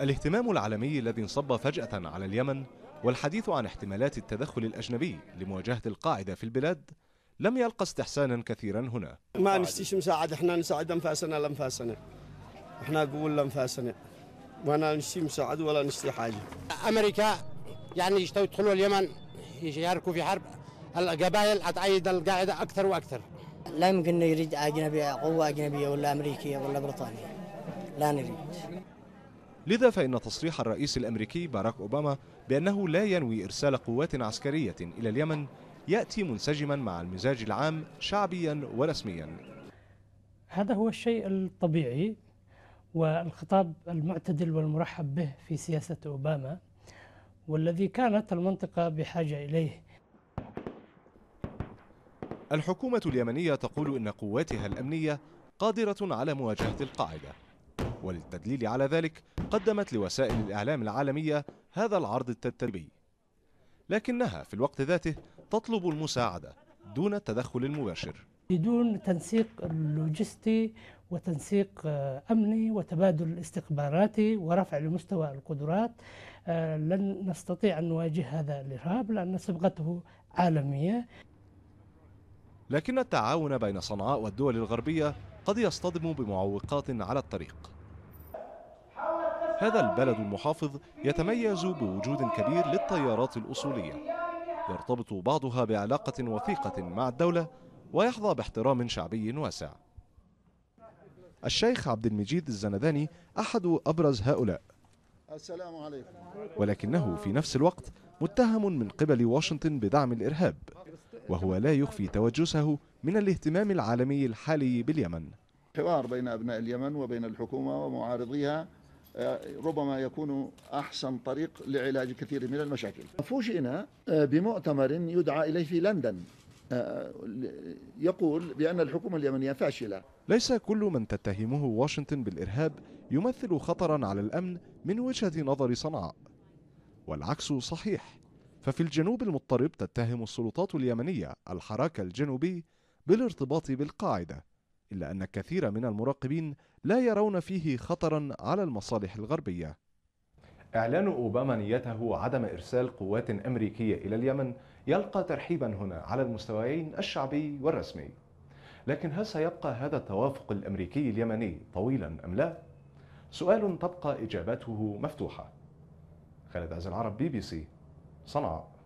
الاهتمام العالمي الذي انصب فجأة على اليمن والحديث عن احتمالات التدخل الأجنبي لمواجهة القاعدة في البلاد لم يلقى استحسانا كثيرا هنا ما نشتيش مساعد احنا نساعد انفاسنا لانفاسنا احنا نقول لانفاسنا وانا نشتي مساعد ولا نشتي حاجه امريكا يعني يشتوا يدخلوا اليمن يشاركوا في حرب القبائل حتعيد القاعده اكثر واكثر لا يمكن يريد اجنبيه قوه اجنبيه ولا امريكيه ولا بريطانيه لا نريد لذا فإن تصريح الرئيس الأمريكي باراك أوباما بأنه لا ينوي إرسال قوات عسكرية إلى اليمن يأتي منسجما مع المزاج العام شعبيا ورسميا هذا هو الشيء الطبيعي والخطاب المعتدل والمرحب به في سياسة أوباما والذي كانت المنطقة بحاجة إليه الحكومة اليمنية تقول إن قواتها الأمنية قادرة على مواجهة القاعدة وللتدليل على ذلك قدمت لوسائل الإعلام العالمية هذا العرض التدريبي لكنها في الوقت ذاته تطلب المساعدة دون التدخل المباشر بدون تنسيق لوجستي وتنسيق آه، أمني وتبادل استخباراتي ورفع لمستوى القدرات آه، لن نستطيع أن نواجه هذا الإرهاب لأن صبغته عالمية لكن التعاون بين صنعاء والدول الغربية قد يصطدم بمعوقات على الطريق هذا البلد المحافظ يتميز بوجود كبير للطيارات الأصولية يرتبط بعضها بعلاقة وثيقة مع الدولة ويحظى باحترام شعبي واسع الشيخ عبد المجيد الزنداني أحد أبرز هؤلاء السلام عليكم ولكنه في نفس الوقت متهم من قبل واشنطن بدعم الإرهاب وهو لا يخفي توجسه من الاهتمام العالمي الحالي باليمن حوار بين أبناء اليمن وبين الحكومة ومعارضيها آه، ربما يكون أحسن طريق لعلاج كثير من المشاكل فوجئنا آه، بمؤتمر يدعى إليه في لندن آه، يقول بأن الحكومة اليمنية فاشلة ليس كل من تتهمه واشنطن بالإرهاب يمثل خطرا على الأمن من وجهة نظر صنعاء والعكس صحيح ففي الجنوب المضطرب تتهم السلطات اليمنية الحراك الجنوبي بالارتباط بالقاعدة إلا أن كثير من المراقبين لا يرون فيه خطرا على المصالح الغربية إعلان أوباما نيته عدم إرسال قوات أمريكية إلى اليمن يلقى ترحيبا هنا على المستويين الشعبي والرسمي لكن هل سيبقى هذا التوافق الأمريكي اليمني طويلا أم لا؟ سؤال تبقى إجابته مفتوحة خالد عز العرب بي بي سي صنعاء